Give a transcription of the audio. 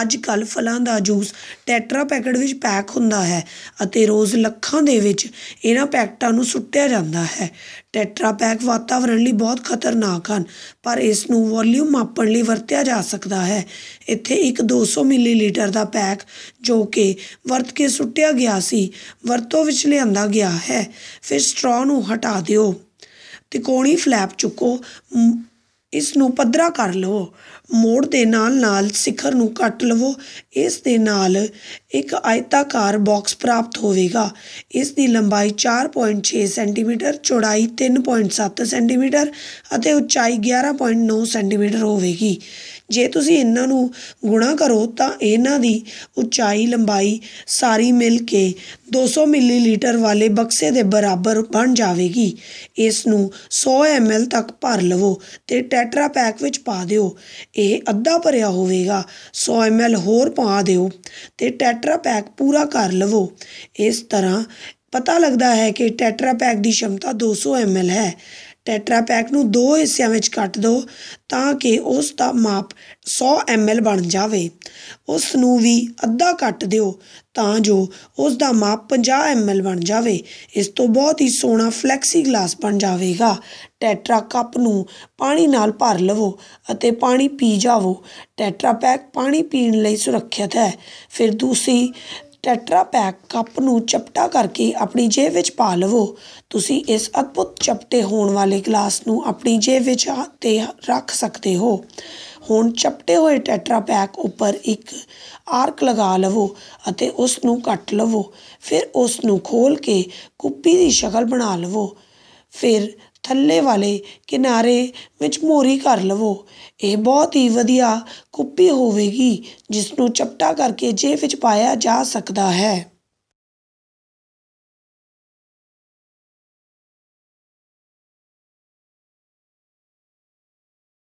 ਅੱਜ ਕੱਲ ਫਲਾਂ ਦਾ ਜੂਸ ਟੈਟਰਾ ਪੈਕਟ ਵਿੱਚ ਪੈਕ ਹੁੰਦਾ ਹੈ ਅਤੇ ਰੋਜ਼ ਲੱਖਾਂ ਦੇ ਵਿੱਚ ਇਹਨਾਂ ਪੈਕਟਾਂ ਨੂੰ ਸੁੱਟਿਆ ਜਾਂਦਾ ਹੈ ਟੈਟਰਾ ਪੈਕ ਵਾਤਾਵਰਣ ਲਈ ਬਹੁਤ ਖਤਰਨਾਕ ਹਨ ਪਰ ਇਸ ਨੂੰ ਵੋਲਿਊਮ ਮਾਪਣ ਲਈ ਵਰਤਿਆ ਜਾ ਸਕਦਾ ਹੈ ਇੱਥੇ ਇੱਕ 200 ਮਿਲੀਲੀਟਰ ਦਾ ਪੈਕ ਜੋ ਕਿ ਵਰਤ ਕੇ ਸੁੱਟਿਆ ਗਿਆ ਸੀ ਵਰਤੋਂ ਵਿੱਚ ਲਿਆਂਦਾ ਗਿਆ ਹੈ ਫਿਰ ਸਟ੍ਰॉ ਨੂੰ ਹਟਾ ਦਿਓ ਤਿਕੋਣੀ ਫਲੈਪ ਚੁੱਕੋ ਇਸ ਨੂੰ ਪੱਧਰਾ ਕਰ ਲਵੋ ਮੋੜ ਦੇ ਨਾਲ ਨਾਲ ਸਿਖਰ ਨੂੰ ਕੱਟ ਲਵੋ ਇਸ ਦੇ ਨਾਲ ਇੱਕ ਆਇਤਾਕਾਰ ਬਾਕਸ ਪ੍ਰਾਪਤ ਹੋਵੇਗਾ ਇਸ ਦੀ ਲੰਬਾਈ 4.6 ਸੈਂਟੀਮੀਟਰ ਚੌੜਾਈ 3.7 ਸੈਂਟੀਮੀਟਰ ਅਤੇ ਉਚਾਈ 11.9 ਸੈਂਟੀਮੀਟਰ ਹੋਵੇਗੀ ਜੇ ਤੁਸੀਂ ਇਹਨਾਂ ਨੂੰ ਗੁਣਾ ਕਰੋ ਤਾਂ ਇਹਨਾਂ ਦੀ ਉਚਾਈ ਲੰਬਾਈ ਸਾਰੀ ਮਿਲ ਕੇ 200 ਮਿਲੀਲੀਟਰ ਵਾਲੇ ਬਕਸੇ ਦੇ ਬਰਾਬਰ ਬਣ ਜਾਵੇਗੀ ਇਸ ਨੂੰ 100 ml ਤੱਕ ਭਰ ਲਵੋ ਤੇ ਟੈਟਰਾ ਪੈਕ ਵਿੱਚ ਪਾ ਦਿਓ ਇਹ ਅੱਧਾ ਭਰਿਆ ਹੋਵੇਗਾ 100 ml ਹੋਰ ਪਾ ਦਿਓ ਤੇ ਟੈਟਰਾ ਪੈਕ ਪੂਰਾ ਕਰ ਲਵੋ ਇਸ ਤਰ੍ਹਾਂ ਪਤਾ ਲੱਗਦਾ ਹੈ ਕਿ ਟੈਟਰਾ ਪੈਕ ਦੀ ਸ਼ਮਤਾ 200 ml ਹੈ ਟੈਟਰਾ ਪੈਕ ਨੂੰ ਦੋ ਹਿੱਸਿਆਂ ਵਿੱਚ ਕੱਟ ਦਿਓ ਤਾਂ ਕਿ ਉਸ ਦਾ ਮਾਪ 100 ml ਬਣ ਜਾਵੇ ਉਸ ਨੂੰ ਵੀ ਅੱਧਾ ਕੱਟ ਦਿਓ ਤਾਂ ਜੋ ਉਸ ਦਾ ਮਾਪ 50 ml ਬਣ ਜਾਵੇ ਇਸ ਤੋਂ ਬਹੁਤ ਹੀ ਸੋਹਣਾ ਫਲੈਕਸੀ ਗਲਾਸ ਬਣ ਜਾਵੇਗਾ ਟੈਟਰਾ ਕੱਪ ਨੂੰ ਪਾਣੀ ਨਾਲ ਭਰ ਲਵੋ ਅਤੇ ਪਾਣੀ ਪੀ ਜਾਵੋ ਟੈਟਰਾ ਪੈਕ ਪਾਣੀ ਪੀਣ ਲਈ ਸੁਰੱਖਿਅਤ ਹੈ ਫਿਰ ਦੂਸਰੀ ਟੈਟਰਾ ਪੈਕ ਕੱਪ ਨੂੰ ਚਪਟਾ ਕਰਕੇ ਆਪਣੀ ਜੇਬ ਵਿੱਚ ਪਾ ਲਵੋ ਤੁਸੀਂ ਇਸ ਅਦਭੁਤ ਚਪਟੇ ਹੋਣ ਵਾਲੇ ਗਲਾਸ ਨੂੰ ਆਪਣੀ ਜੇਬ ਵਿੱਚ ਤੇ ਰੱਖ ਸਕਦੇ ਹੋ ਹੁਣ ਚਪਟੇ ਹੋਏ ਟੈਟਰਾ ਪੈਕ ਉੱਪਰ ਇੱਕ ਆਰਕ ਲਗਾ ਲਵੋ ਅਤੇ ਉਸ ਨੂੰ ਕੱਟ ਲਵੋ ਫਿਰ ਉਸ ਨੂੰ ਖੋਲ ਕੇ ਕੁੱਪੀ ਦੀ ਸ਼ਕਲ ਬਣਾ ਲਵੋ ਫਿਰ ਥੱਲੇ ਵਾਲੇ ਕਿਨਾਰੇ ਵਿੱਚ ਮੋਰੀ ਕਰ ਲਵੋ ਇਹ ਬਹੁਤ ਹੀ ਵਧੀਆ ਕੁੱਪੀ ਹੋਵੇਗੀ ਜਿਸ ਨੂੰ ਚਪਟਾ ਕਰਕੇ ਜੇਬ ਵਿੱਚ ਪਾਇਆ ਜਾ ਸਕਦਾ ਹੈ